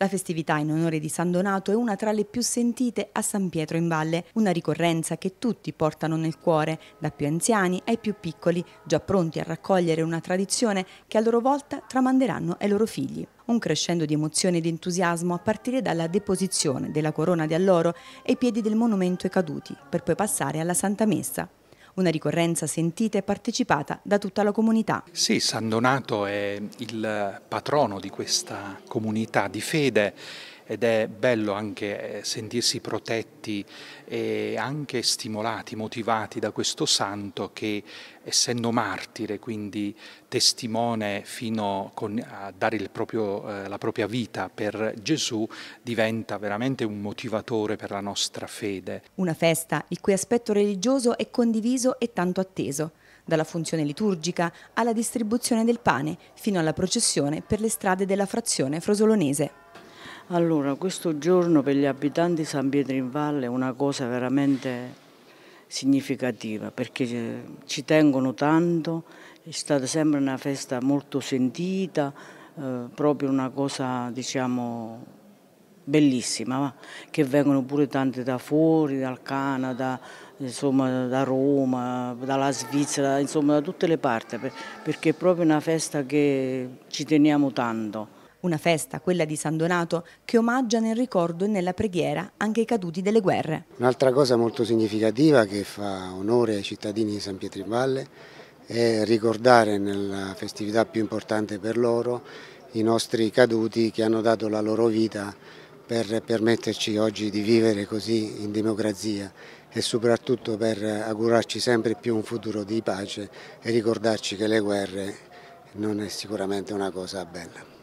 La festività in onore di San Donato è una tra le più sentite a San Pietro in Valle, una ricorrenza che tutti portano nel cuore, da più anziani ai più piccoli, già pronti a raccogliere una tradizione che a loro volta tramanderanno ai loro figli un crescendo di emozione ed entusiasmo a partire dalla deposizione della corona di alloro ai piedi del monumento ai caduti, per poi passare alla Santa Messa, una ricorrenza sentita e partecipata da tutta la comunità. Sì, San Donato è il patrono di questa comunità di fede ed è bello anche eh, sentirsi protetti e anche stimolati, motivati da questo santo che essendo martire, quindi testimone fino a dare proprio, eh, la propria vita per Gesù, diventa veramente un motivatore per la nostra fede. Una festa il cui aspetto religioso è condiviso e tanto atteso dalla funzione liturgica alla distribuzione del pane, fino alla processione per le strade della frazione frosolonese. Allora, questo giorno per gli abitanti di San Pietro in Valle è una cosa veramente significativa perché eh, ci tengono tanto, è stata sempre una festa molto sentita, eh, proprio una cosa diciamo bellissima, che vengono pure tanti da fuori, dal Canada, insomma da Roma, dalla Svizzera, insomma da tutte le parti, perché è proprio una festa che ci teniamo tanto una festa, quella di San Donato, che omaggia nel ricordo e nella preghiera anche i caduti delle guerre. Un'altra cosa molto significativa che fa onore ai cittadini di San Pietro in Valle è ricordare nella festività più importante per loro i nostri caduti che hanno dato la loro vita per permetterci oggi di vivere così in democrazia e soprattutto per augurarci sempre più un futuro di pace e ricordarci che le guerre non è sicuramente una cosa bella.